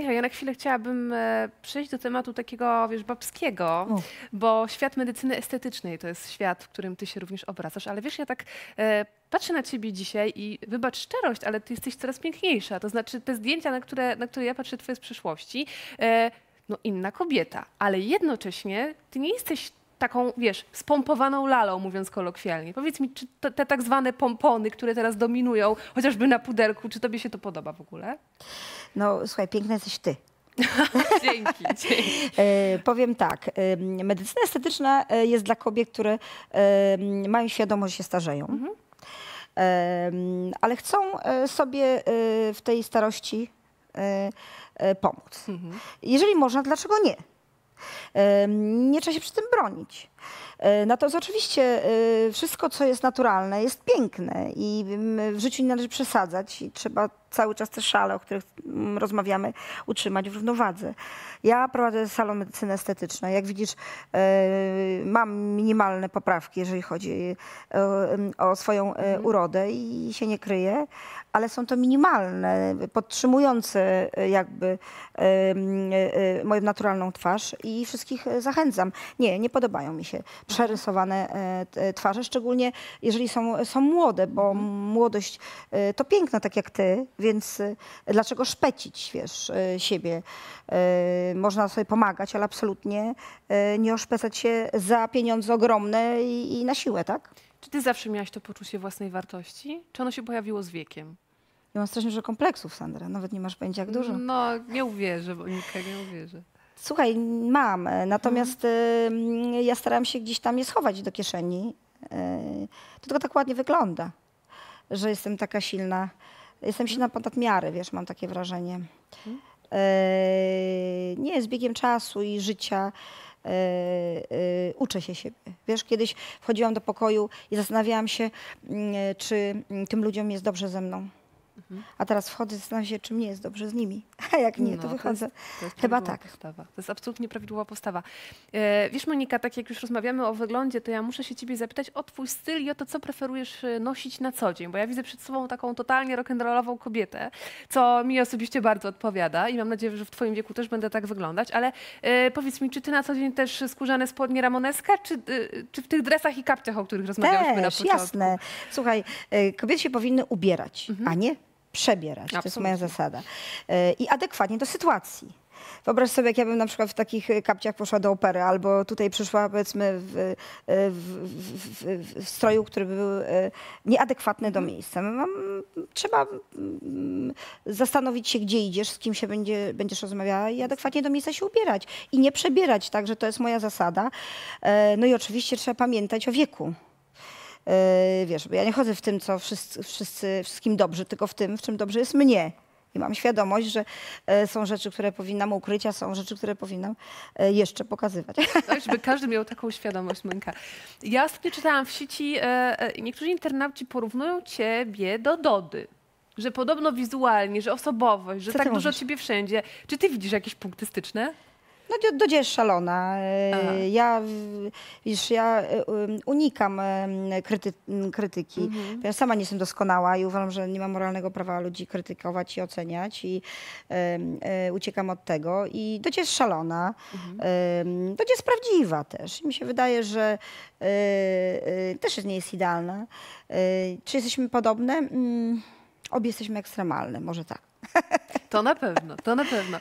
Bo ja na chwilę chciałabym e, przejść do tematu takiego, wiesz, babskiego, bo świat medycyny estetycznej to jest świat, w którym ty się również obracasz, ale wiesz, ja tak e, patrzę na ciebie dzisiaj i wybacz szczerość, ale ty jesteś coraz piękniejsza, to znaczy te zdjęcia, na które, na które ja patrzę twoje z przeszłości, e, no inna kobieta, ale jednocześnie ty nie jesteś taką, wiesz, spompowaną lalą, mówiąc kolokwialnie. Powiedz mi, czy te, te tak zwane pompony, które teraz dominują, chociażby na puderku, czy tobie się to podoba w ogóle? No słuchaj, piękna jesteś ty. dzięki, dzięki. E, powiem tak, medycyna estetyczna e, jest dla kobiet, które mają świadomość, że się starzeją. Mhm. Ale chcą e, sobie w tej starości pomóc. Mhm. Jeżeli można, dlaczego nie? Nie trzeba się przy tym bronić. E, Natomiast no oczywiście e, wszystko, co jest naturalne, jest piękne i mm, w życiu nie należy przesadzać i trzeba cały czas te szale, o których mm, rozmawiamy, utrzymać w równowadze. Ja prowadzę salon medycyny estetycznej. Jak widzisz, e, mam minimalne poprawki, jeżeli chodzi mm, o swoją mhm. urodę i się nie kryję, ale są to minimalne, podtrzymujące jakby moją naturalną twarz i wszystkich zachęcam. Nie, nie podobają mi się się przerysowane e, twarze, szczególnie jeżeli są, są młode, bo mhm. młodość e, to piękno, tak jak ty, więc e, dlaczego szpecić, wiesz, siebie? Można sobie pomagać, ale absolutnie nie oszpecać się za pieniądze ogromne i, i na siłę, tak? Czy ty zawsze miałaś to poczucie własnej wartości? Czy ono się pojawiło z wiekiem? Ja mam strasznie dużo kompleksów, Sandra. Nawet nie masz pojęcia, jak dużo. No, nie uwierzę, bo nikt nie uwierzy. Słuchaj, mam, natomiast mhm. ja staram się gdzieś tam je schować do kieszeni. E, to tylko tak ładnie wygląda, że jestem taka silna. Jestem silna mhm. ponad miarę, wiesz, mam takie wrażenie. Mhm. E, nie, z biegiem czasu i życia e, uczę się siebie. Wiesz, kiedyś wchodziłam do pokoju i zastanawiałam się, mm, czy mm, tym ludziom jest dobrze ze mną. Mhm. A teraz wchodzę znam zastanawiam się, czy mnie jest dobrze z nimi. A jak nie, no, to wychodzę. To jest, to jest Chyba tak. Postawa. To jest absolutnie prawidłowa postawa. E, wiesz Monika, tak jak już rozmawiamy o wyglądzie, to ja muszę się ciebie zapytać o twój styl i o to, co preferujesz e, nosić na co dzień. Bo ja widzę przed sobą taką totalnie rock'n'rollową kobietę, co mi osobiście bardzo odpowiada i mam nadzieję, że w twoim wieku też będę tak wyglądać. Ale e, powiedz mi, czy ty na co dzień też skórzane spodnie ramoneska, czy, e, czy w tych dresach i kapciach, o których rozmawialiśmy na początku? jasne. Słuchaj, e, kobiety się powinny ubierać, mhm. a nie przebierać. Absolutnie. To jest moja zasada. E, I adekwatnie do sytuacji. Wyobraź sobie, jak ja bym na przykład w takich e, kapciach poszła do opery, albo tutaj przyszła powiedzmy w, e, w, w, w stroju, który był nieadekwatny do miejsca. Mam, trzeba mm, zastanowić się, gdzie idziesz, z kim się będzie, będziesz rozmawiała i adekwatnie do miejsca się ubierać. I nie przebierać, także to jest moja zasada. No i oczywiście trzeba pamiętać o wieku. E, wiesz, bo ja nie chodzę w tym, co wszyscy, wszyscy, wszystkim dobrze, tylko w tym, w czym dobrze jest mnie. I mam świadomość, że e, są rzeczy, które powinnam ukryć, a są rzeczy, które powinnam e, jeszcze pokazywać. Tak, żeby każdy miał taką świadomość, Męka. Ja ostatnio czytałam w sieci, niektórzy internauci porównują ciebie do Dody. Że podobno wizualnie, że osobowość, że Co tak dużo mówisz? ciebie wszędzie. Czy ty widzisz jakieś punkty styczne? no Dodzia jest szalona. E, Aha. Ja, wiesz, ja e, um, unikam kryty, krytyki. Mhm. Ja sama nie jestem doskonała i uważam, że nie mam moralnego prawa ludzi krytykować i oceniać i e, uciekam od tego. I Dodzia jest szalona. Mhm. Y, jest prawdziwa też. mi się wydaje, że też nie jest idealna. Czy jesteśmy podobne? Mm, obie jesteśmy ekstremalne, może tak. To na pewno, to na pewno.